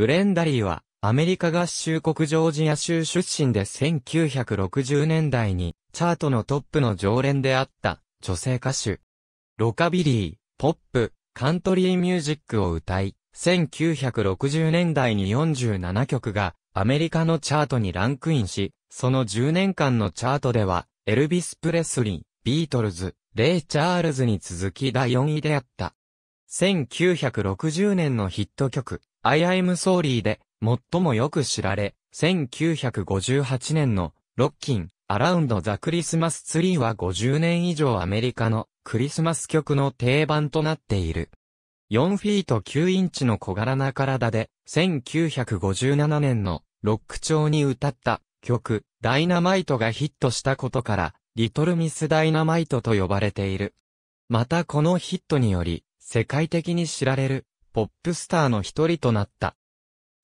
ブレンダリーは、アメリカ合衆国ジョージア州出身で1960年代に、チャートのトップの常連であった、女性歌手。ロカビリー、ポップ、カントリーミュージックを歌い、1960年代に47曲が、アメリカのチャートにランクインし、その10年間のチャートでは、エルビス・プレスリー、ビートルズ、レイ・チャールズに続き第4位であった。1960年のヒット曲、I am sorry で、最もよく知られ、1958年の、ロッキン、アラウンドザクリスマスツリーは50年以上アメリカのクリスマス曲の定番となっている。4フィート9インチの小柄な体で、1957年のロック調に歌った曲、ダイナマイトがヒットしたことから、リトルミスダイナマイトと呼ばれている。またこのヒットにより、世界的に知られるポップスターの一人となった。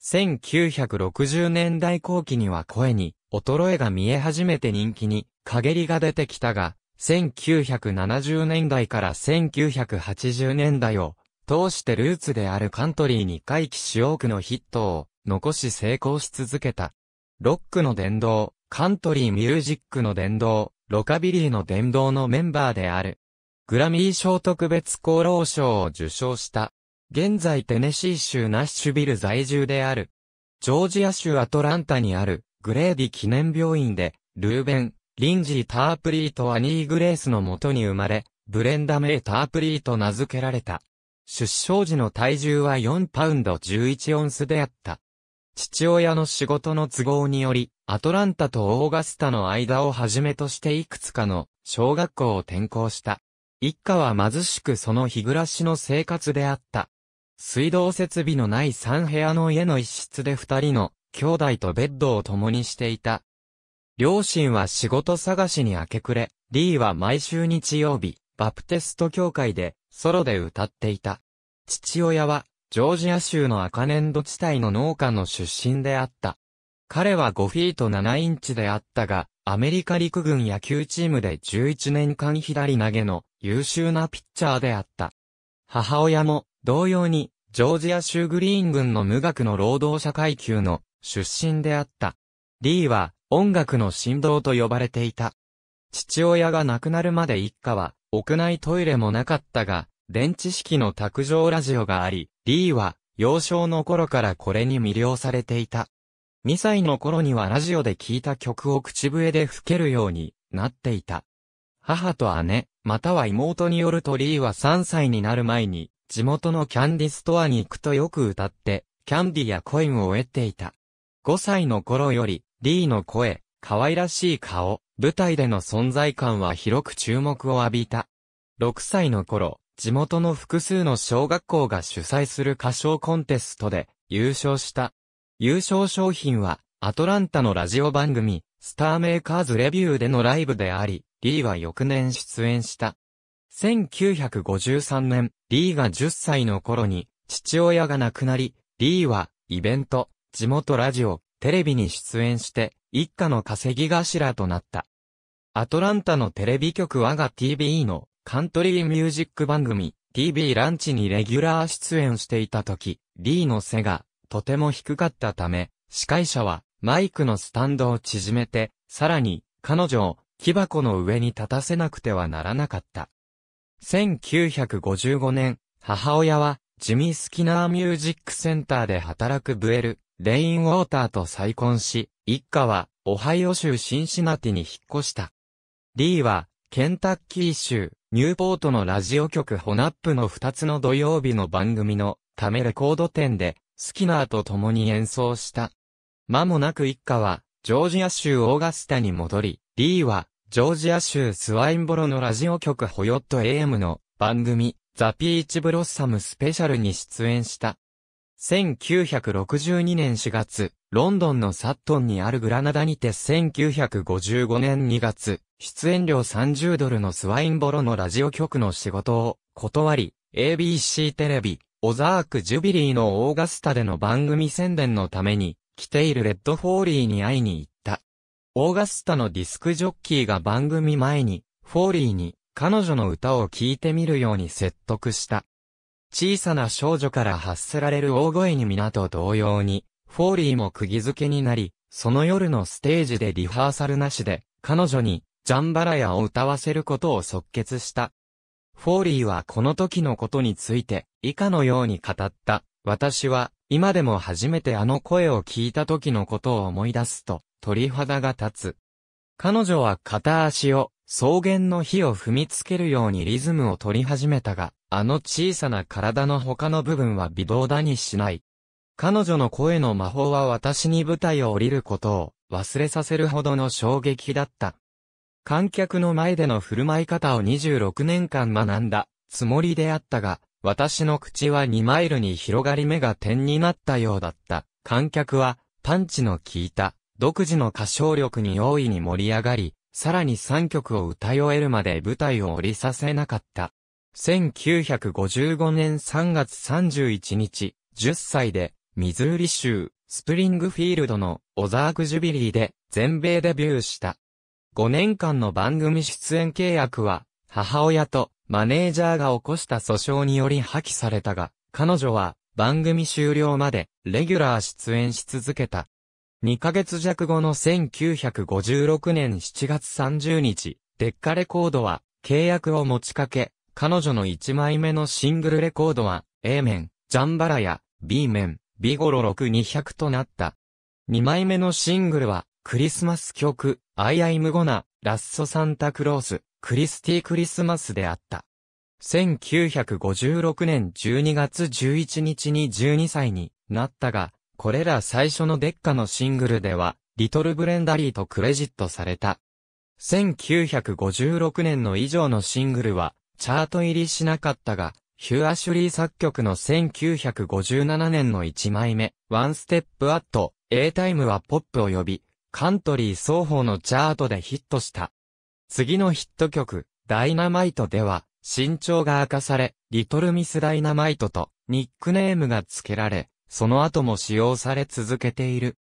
1960年代後期には声に衰えが見え始めて人気に陰りが出てきたが、1970年代から1980年代を通してルーツであるカントリーに回帰し多くのヒットを残し成功し続けた。ロックの殿堂、カントリーミュージックの殿堂、ロカビリーの殿堂のメンバーである。グラミー賞特別功労賞を受賞した。現在テネシー州ナッシュビル在住である。ジョージア州アトランタにあるグレーディ記念病院で、ルーベン、リンジー・タープリーとアニー・グレースのもとに生まれ、ブレンダ・メイ・タープリーと名付けられた。出生時の体重は4パウンド11オンスであった。父親の仕事の都合により、アトランタとオーガスタの間をはじめとしていくつかの小学校を転校した。一家は貧しくその日暮らしの生活であった。水道設備のない3部屋の家の一室で2人の兄弟とベッドを共にしていた。両親は仕事探しに明け暮れ、リーは毎週日曜日、バプテスト教会でソロで歌っていた。父親は、ジョージア州の赤粘土地帯の農家の出身であった。彼は5フィート7インチであったが、アメリカ陸軍野球チームで11年間左投げの優秀なピッチャーであった。母親も同様に、ジョージア州グリーン軍の無学の労働者階級の出身であった。リーは音楽の振動と呼ばれていた。父親が亡くなるまで一家は屋内トイレもなかったが、電池式の卓上ラジオがあり、リーは幼少の頃からこれに魅了されていた。2歳の頃にはラジオで聴いた曲を口笛で吹けるようになっていた。母と姉、または妹によるとリーは3歳になる前に地元のキャンディストアに行くとよく歌って、キャンディやコインを得ていた。5歳の頃より、リーの声、可愛らしい顔、舞台での存在感は広く注目を浴びた。6歳の頃、地元の複数の小学校が主催する歌唱コンテストで優勝した。優勝商品は、アトランタのラジオ番組、スターメーカーズレビューでのライブであり、リーは翌年出演した。1953年、リーが10歳の頃に、父親が亡くなり、リーは、イベント、地元ラジオ、テレビに出演して、一家の稼ぎ頭となった。アトランタのテレビ局我が TV のカントリーミュージック番組 TV ランチにレギュラー出演していた時、リーの背がとても低かったため、司会者はマイクのスタンドを縮めて、さらに彼女を木箱の上に立たせなくてはならなかった。1955年、母親は、ジミー・スキナーミュージックセンターで働くブエル、レインウォーターと再婚し、一家は、オハイオ州シンシナティに引っ越した。リーは、ケンタッキー州、ニューポートのラジオ局ホナップの2つの土曜日の番組のためレコード店で、スキナーと共に演奏した。間もなく一家は、ジョージア州オーガスタに戻り、リーは、ジョージア州スワインボロのラジオ局ホヨット AM の番組、ザ・ピーチ・ブロッサム・スペシャルに出演した。1962年4月、ロンドンのサットンにあるグラナダにて1955年2月、出演料30ドルのスワインボロのラジオ局の仕事を断り、ABC テレビ、オザーク・ジュビリーのオーガスタでの番組宣伝のために、来ているレッドフォーリーに会いに行った。オーガスタのディスクジョッキーが番組前に、フォーリーに、彼女の歌を聴いてみるように説得した。小さな少女から発せられる大声に皆と同様に、フォーリーも釘付けになり、その夜のステージでリハーサルなしで、彼女に、ジャンバラヤを歌わせることを即決した。フォーリーはこの時のことについて、以下のように語った。私は、今でも初めてあの声を聞いた時のことを思い出すと、鳥肌が立つ。彼女は片足を草原の火を踏みつけるようにリズムを取り始めたが、あの小さな体の他の部分は微動だにしない。彼女の声の魔法は私に舞台を降りることを忘れさせるほどの衝撃だった。観客の前での振る舞い方を26年間学んだつもりであったが、私の口は2マイルに広がり目が点になったようだった。観客はパンチの効いた独自の歌唱力に大いに盛り上がり、さらに3曲を歌い終えるまで舞台を降りさせなかった。1955年3月31日、10歳で、ミズーリ州、スプリングフィールドのオザークジュビリーで全米デビューした。5年間の番組出演契約は、母親とマネージャーが起こした訴訟により破棄されたが、彼女は番組終了までレギュラー出演し続けた。2ヶ月弱後の1956年7月30日、デッカレコードは契約を持ちかけ、彼女の1枚目のシングルレコードは A 面、ジャンバラや B 面、ビゴロ6200となった。2枚目のシングルはクリスマス曲、アイアイムゴナ、ラッソサンタクロース、クリスティクリスマスであった。1956年12月11日に12歳になったが、これら最初のデッカのシングルでは、リトルブレンダリーとクレジットされた。1956年の以上のシングルは、チャート入りしなかったが、ヒュー・アシュリー作曲の1957年の1枚目、ワンステップアット、A タイムはポップを呼び、カントリー双方のチャートでヒットした。次のヒット曲、ダイナマイトでは、身長が明かされ、リトルミスダイナマイトとニックネームが付けられ、その後も使用され続けている。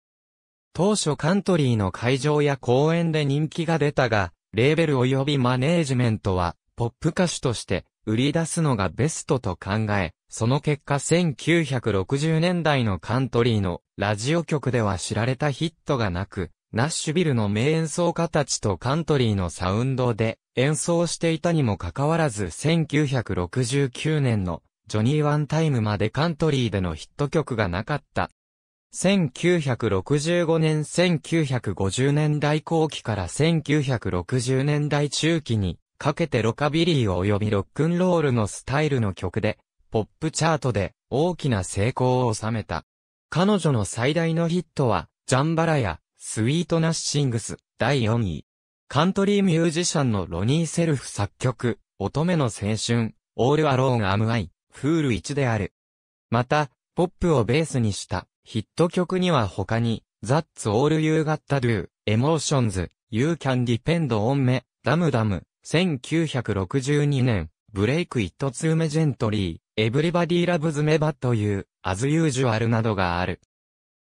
当初カントリーの会場や公演で人気が出たが、レーベル及びマネージメントは、ポップ歌手として売り出すのがベストと考え、その結果1960年代のカントリーのラジオ局では知られたヒットがなく、ナッシュビルの名演奏家たちとカントリーのサウンドで演奏していたにもかかわらず1969年のジョニー・ワンタイムまでカントリーでのヒット曲がなかった。1965年1950年代後期から1960年代中期にかけてロカビリー及びロックンロールのスタイルの曲で、ポップチャートで大きな成功を収めた。彼女の最大のヒットは、ジャンバラや、スイートナッシングス、第4位。カントリーミュージシャンのロニー・セルフ作曲、乙女の青春、オール・アローン・アム・アイ。フール1である。また、ポップをベースにしたヒット曲には他に、That's All You Gotta Do, Emotions, You Can Depend On Me, Dam Dam, 1962年、Break It To Me Gently, Everybody Loves Me But You, As Usual などがある。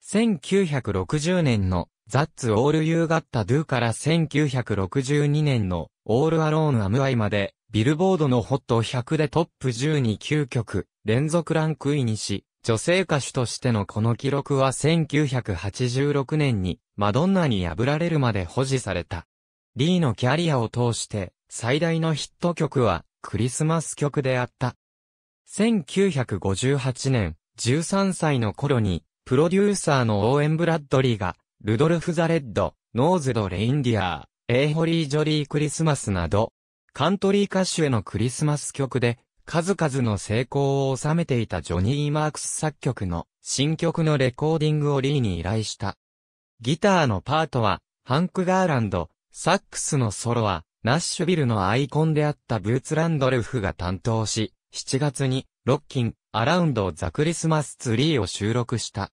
1960年の、That's All You Gotta Do から1962年の、All Alone Am I まで、ビルボードのホット100でトップ10に9曲、連続ランクインし、女性歌手としてのこの記録は1986年にマドンナに破られるまで保持された。リーのキャリアを通して最大のヒット曲はクリスマス曲であった。1958年13歳の頃にプロデューサーのオーエン・ブラッドリーがルドルフ・ザ・レッド、ノーズド・レインディアー、エイホリー・ジョリー・クリスマスなどカントリー歌手へのクリスマス曲で、数々の成功を収めていたジョニー・マークス作曲の新曲のレコーディングをリーに依頼した。ギターのパートは、ハンク・ガーランド、サックスのソロは、ナッシュビルのアイコンであったブーツ・ランドルフが担当し、7月に、ロッキン、アラウンド・ザ・クリスマス・ツリーを収録した。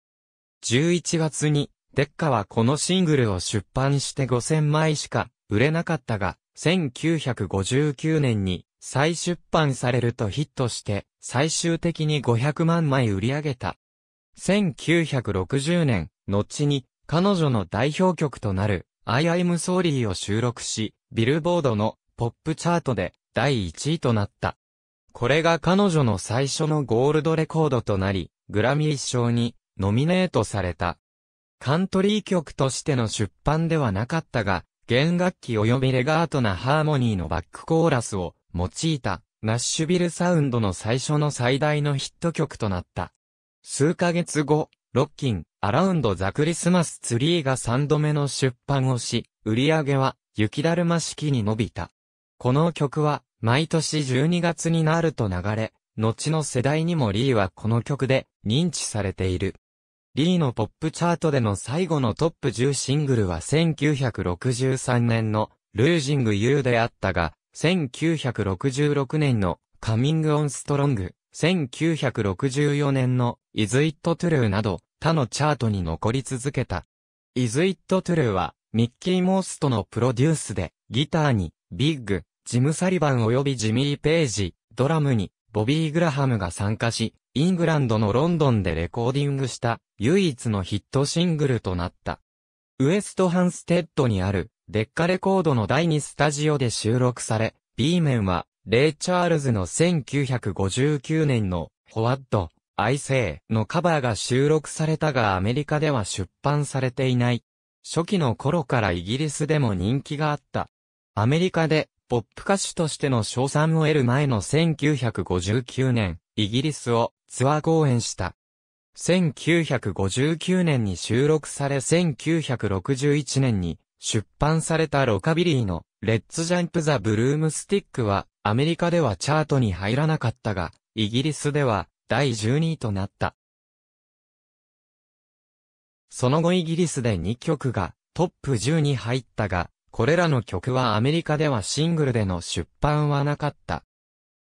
11月に、デッカはこのシングルを出版して5000枚しか売れなかったが、1959年に再出版されるとヒットして、最終的に500万枚売り上げた。1960年、後に、彼女の代表曲となる、I am sorry を収録し、ビルボードのポップチャートで第1位となった。これが彼女の最初のゴールドレコードとなり、グラミー賞にノミネートされた。カントリー曲としての出版ではなかったが、弦楽器及びレガートなハーモニーのバックコーラスを用いたナッシュビルサウンドの最初の最大のヒット曲となった。数ヶ月後、ロッキン、アラウンドザクリスマスツリーが3度目の出版をし、売り上げは雪だるま式に伸びた。この曲は毎年12月になると流れ、後の世代にもリーはこの曲で認知されている。リーのポップチャートでの最後のトップ10シングルは1963年のルージング・ユーであったが、1966年のカミング・オン・ストロング、1964年のイズ・イット・トゥルーなど他のチャートに残り続けた。イズ・イット・トゥルーはミッキー・モーストのプロデュースでギターにビッグ、ジム・サリバン及びジミー・ページ、ドラムにボビー・グラハムが参加し、イングランドのロンドンでレコーディングした唯一のヒットシングルとなった。ウエストハンステッドにあるデッカレコードの第2スタジオで収録され、B 面はレイ・チャールズの1959年のホワット、セイのカバーが収録されたがアメリカでは出版されていない。初期の頃からイギリスでも人気があった。アメリカでポップ歌手としての賞賛を得る前の1959年、イギリスをツアー公演した。1959年に収録され1961年に出版されたロカビリーのレッツジャンプザブルームスティックはアメリカではチャートに入らなかったが、イギリスでは第12位となった。その後イギリスで2曲がトップ10に入ったが、これらの曲はアメリカではシングルでの出版はなかった。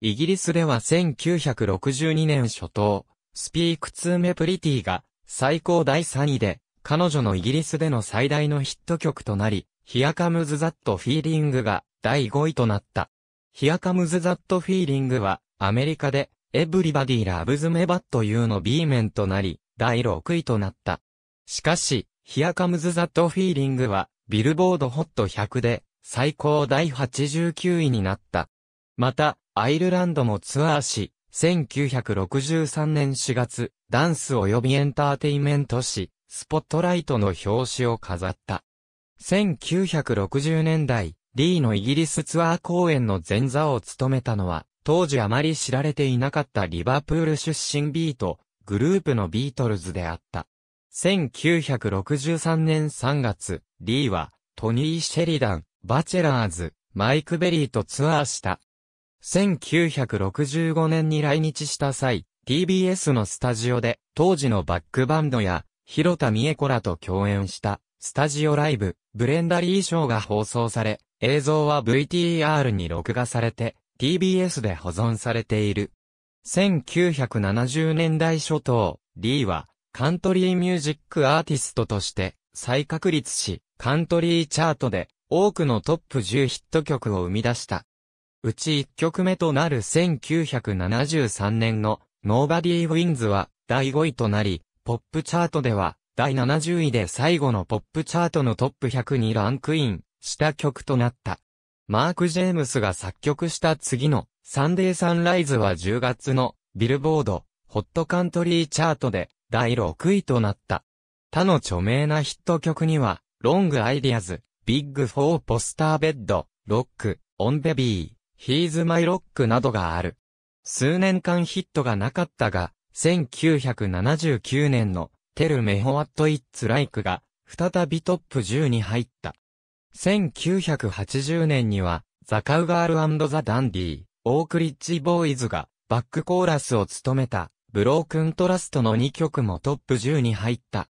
イギリスでは1962年初頭、スピークツーメプリティが最高第3位で、彼女のイギリスでの最大のヒット曲となり、ヒアカムズザットフィーリングが第5位となった。ヒアカムズザットフィーリングはアメリカでエブリバディラブズメバットーの B 面となり、第6位となった。しかし、ヒアカムズザットフィーリングはビルボードホット100で最高第89位になった。また、アイルランドもツアーし、1963年4月、ダンス及びエンターテイメント誌、スポットライトの表紙を飾った。1960年代、リーのイギリスツアー公演の前座を務めたのは、当時あまり知られていなかったリバプール出身ビート、グループのビートルズであった。1963年3月、リーは、トニー・シェリダン、バチェラーズ、マイク・ベリーとツアーした。1965年に来日した際、TBS のスタジオで、当時のバックバンドや、広田美恵子らと共演した、スタジオライブ、ブレンダリーショーが放送され、映像は VTR に録画されて、TBS で保存されている。1970年代初頭、リーは、カントリーミュージックアーティストとして、再確立し、カントリーチャートで、多くのトップ10ヒット曲を生み出した。うち1曲目となる1973年の Nobody Wins は第5位となり、ポップチャートでは第70位で最後のポップチャートのトップ100にランクインした曲となった。マーク・ジェームスが作曲した次のサンデーサンライズは10月のビルボードホットカントリーチャートで第6位となった。他の著名なヒット曲には、ロング・アイディアズ、ビッグ・フォー・ポスター・ベッド、ロック、オン・ベビー、He's My Rock などがある。数年間ヒットがなかったが、1979年の Tell Me What It's Like が再びトップ10に入った。1980年には、ザ・カウガールザ・ダンディ、オークリッジ・ボーイズがバックコーラスを務めた、ブロークントラストの2曲もトップ10に入った。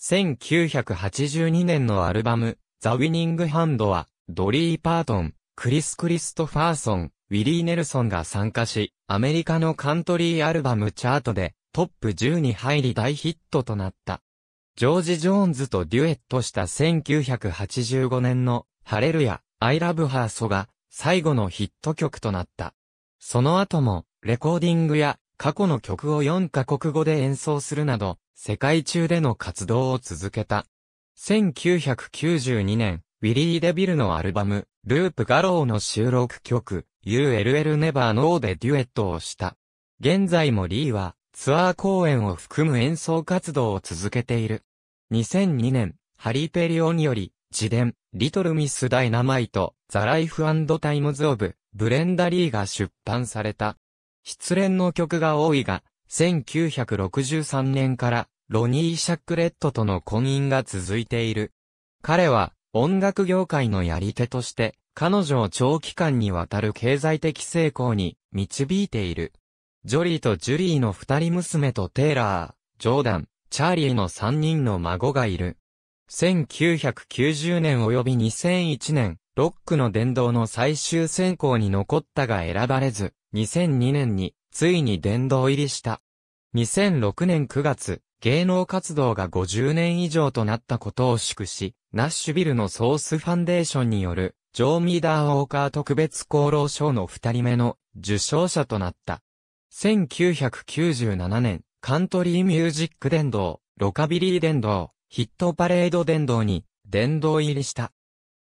1982年のアルバム、ザ・ウィニング・ハンドは、ドリー・パートン、クリス・クリストファーソン、ウィリー・ネルソンが参加し、アメリカのカントリーアルバムチャートでトップ10に入り大ヒットとなった。ジョージ・ジョーンズとデュエットした1985年のハレルヤ、アイラブハーソが最後のヒット曲となった。その後もレコーディングや過去の曲を4カ国語で演奏するなど世界中での活動を続けた。1992年、ウィリー・デビルのアルバム、ループ・ガローの収録曲、ULL Never Know でデュエットをした。現在もリーは、ツアー公演を含む演奏活動を続けている。2002年、ハリー・ペリオにより、自伝、リトル・ミス・ダイナマイト、ザ・ライフ・タイムズ・オブ、ブレンダ・リーが出版された。失恋の曲が多いが、1963年から、ロニー・シャックレットとの婚姻が続いている。彼は、音楽業界のやり手として、彼女を長期間にわたる経済的成功に導いている。ジョリーとジュリーの二人娘とテイラー、ジョーダン、チャーリーの三人の孫がいる。1990年及び2001年、ロックの殿堂の最終選考に残ったが選ばれず、2002年に、ついに殿堂入りした。2006年9月、芸能活動が50年以上となったことを祝し、ナッシュビルのソースファンデーションによる、ジョー・ミーダー・ウォーカー特別功労賞の二人目の受賞者となった。1997年、カントリーミュージック殿堂、ロカビリー殿堂、ヒットパレード殿堂に、殿堂入りした。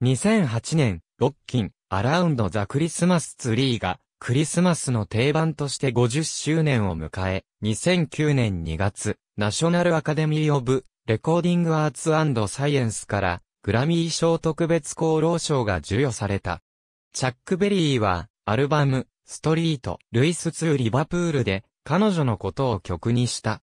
2008年、ロッキン、アラウンド・ザ・クリスマス・ツリーが、クリスマスの定番として50周年を迎え、2009年2月、ナショナルアカデミー・オブ・レコーディング・アーツサイエンスから、グラミー賞特別功労賞が授与された。チャック・ベリーは、アルバム、ストリート、ルイスツー・リバプールで、彼女のことを曲にした。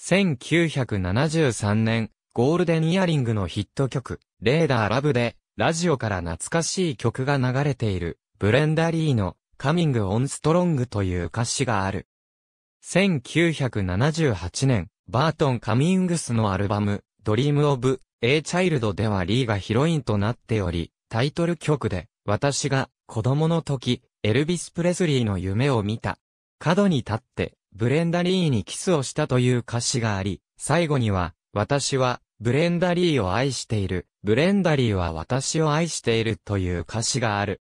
1973年、ゴールデンイヤリングのヒット曲、レーダーラブで、ラジオから懐かしい曲が流れている、ブレンダリーの Coming on Strong という歌詞がある。1978年、バートン・カミングスのアルバム、Dream of A Child ではリーがヒロインとなっており、タイトル曲で、私が子供の時、エルビス・プレスリーの夢を見た。角に立って、ブレンダリーにキスをしたという歌詞があり、最後には、私は、ブレンダリーを愛している、ブレンダリーは私を愛しているという歌詞がある。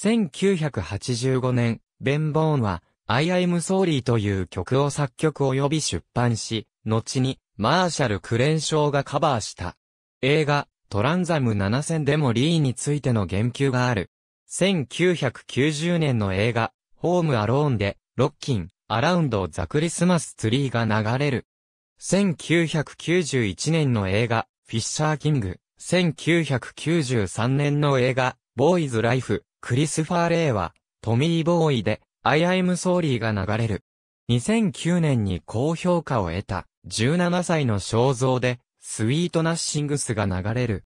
1985年、ベン・ボーンは、アイアイム・ソーリーという曲を作曲及び出版し、後に、マーシャル・クレンショーがカバーした。映画、トランザム7000でもリーについての言及がある。1990年の映画、ホーム・アローンで、ロッキン、アラウンド・ザ・クリスマス・ツリーが流れる。1991年の映画、フィッシャー・キング。1993年の映画、ボーイズ・ライフ。クリスファー・レイは、トミー・ボーイで、I ア m s o ーリ y が流れる。2009年に高評価を得た、17歳の肖像で、スイートナッシングスが流れる。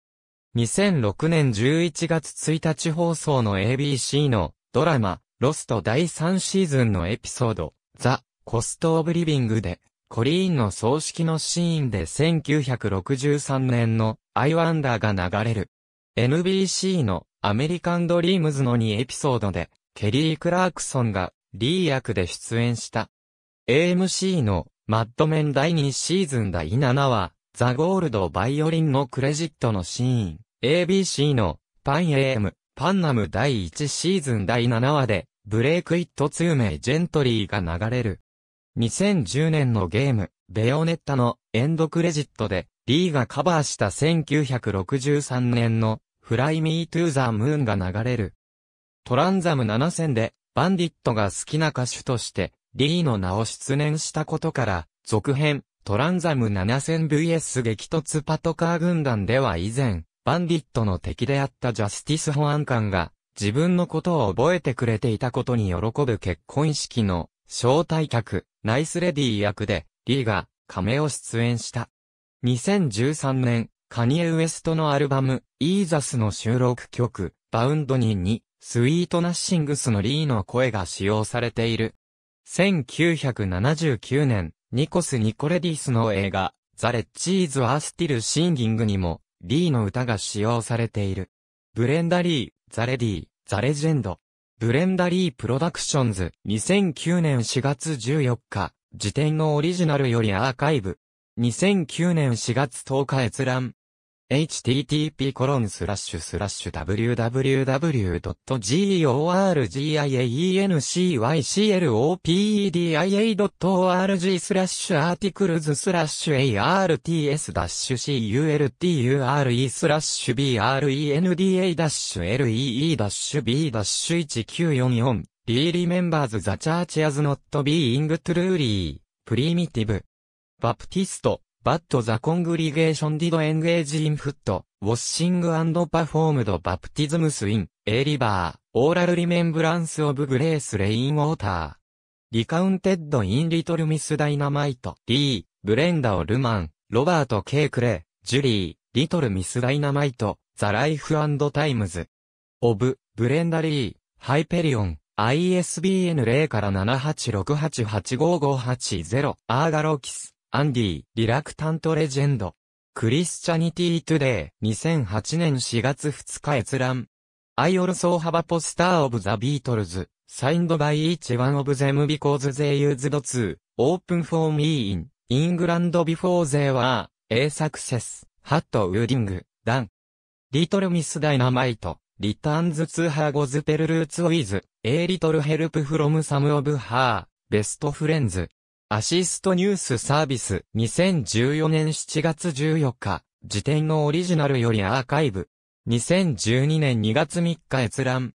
2006年11月1日放送の ABC のドラマ、ロスト第3シーズンのエピソード、ザ・コスト・オブ・リビングで、コリーンの葬式のシーンで1963年のアイワンダーが流れる。NBC のアメリカンドリームズの2エピソードで、ケリー・クラークソンが、リー役で出演した。AMC の、マッドメン第2シーズン第7話、ザ・ゴールド・バイオリンのクレジットのシーン、ABC の、パン・エーム、パンナム第1シーズン第7話で、ブレイク・イット・ツーメイ・ジェントリーが流れる。2010年のゲーム、ベヨネッタのエンドクレジットで、リーがカバーした1963年のフライミートゥーザームーンが流れる。トランザム7000で、バンディットが好きな歌手として、リーの名を出演したことから、続編、トランザム 7000vs 激突パトカー軍団では以前、バンディットの敵であったジャスティス保安官が、自分のことを覚えてくれていたことに喜ぶ結婚式の、招待客、ナイスレディー役で、リーが、亀を出演した。2013年、カニエ・ウエストのアルバム、イーザスの収録曲、バウンドニーに、スイートナッシングスのリーの声が使用されている。1979年、ニコス・ニコレディスの映画、ザ・レッジーズ・アースティル・シンギングにも、リーの歌が使用されている。ブレンダ・リー、ザ・レディー、ザ・レジェンド。ブレンダ・リー・プロダクションズ、2009年4月14日、辞典のオリジナルよりアーカイブ。2009年4月10日閲覧。http://www.gorgiaencyclopedia.org スラッシュアーティクルズスラッシュ arts-culture スラッシュ brenda-lee-b-1944 re-remembers the church as not being truly primitive. Baptist but the congregation did engage in foot, washing and performed baptisms in, a river, oral remembrance of grace rain water. Recounted in Little Miss Dynamite, Lee, Brenda Olman, Robert K. Clay, Julie, Little Miss Dynamite, The Life and Times. of, Brenda Lee, Hyperion, ISBN 0から78688558-0、アーガロキス。アンディ、リラクタントレジェンド。クリスチャニティトゥデイ、2008年4月2日閲覧。アイオルソーハバポスターオブザビートルズ、サインドバイイチワンオブゼムビコーズゼイユーズドツー、オープンフォーミーイン、イングランドビフォーゼーワー、エーサクセス、ハットウーディング、ダン。リトルミスダイナマイト、リターンズツーハーゴズペルルーツウィズ、エイリトルヘルプフロムサムオブハー、ベストフレンズ。アシストニュースサービス2014年7月14日、時点のオリジナルよりアーカイブ。2012年2月3日閲覧。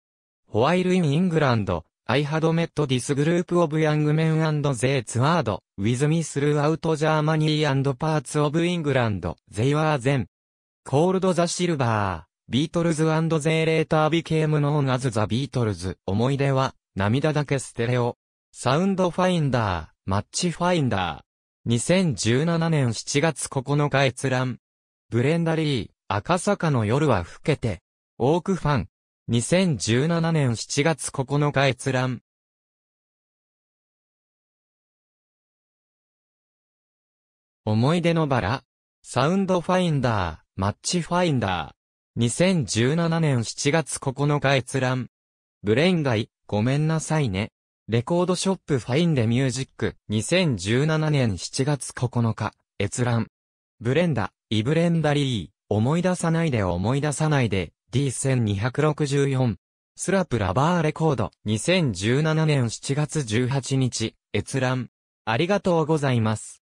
While in England, I had met this group of young men and they toured with me throughout Germany and parts of England. They were then called the Silver, Beatles and they later became known as the Beatles. 思い出は、涙だけステレオ。サウンドファインダー。マッチファインダー。2017年7月9日閲覧。ブレンダリー、赤坂の夜は更けて。オークファン。2017年7月9日閲覧。思い出のバラ。サウンドファインダー、マッチファインダー。2017年7月9日閲覧。ブレインイ、ごめんなさいね。レコードショップファインデミュージック2017年7月9日閲覧ブレンダ、イブレンダリー、思い出さないで思い出さないで D1264 スラップラバーレコード2017年7月18日閲覧ありがとうございます。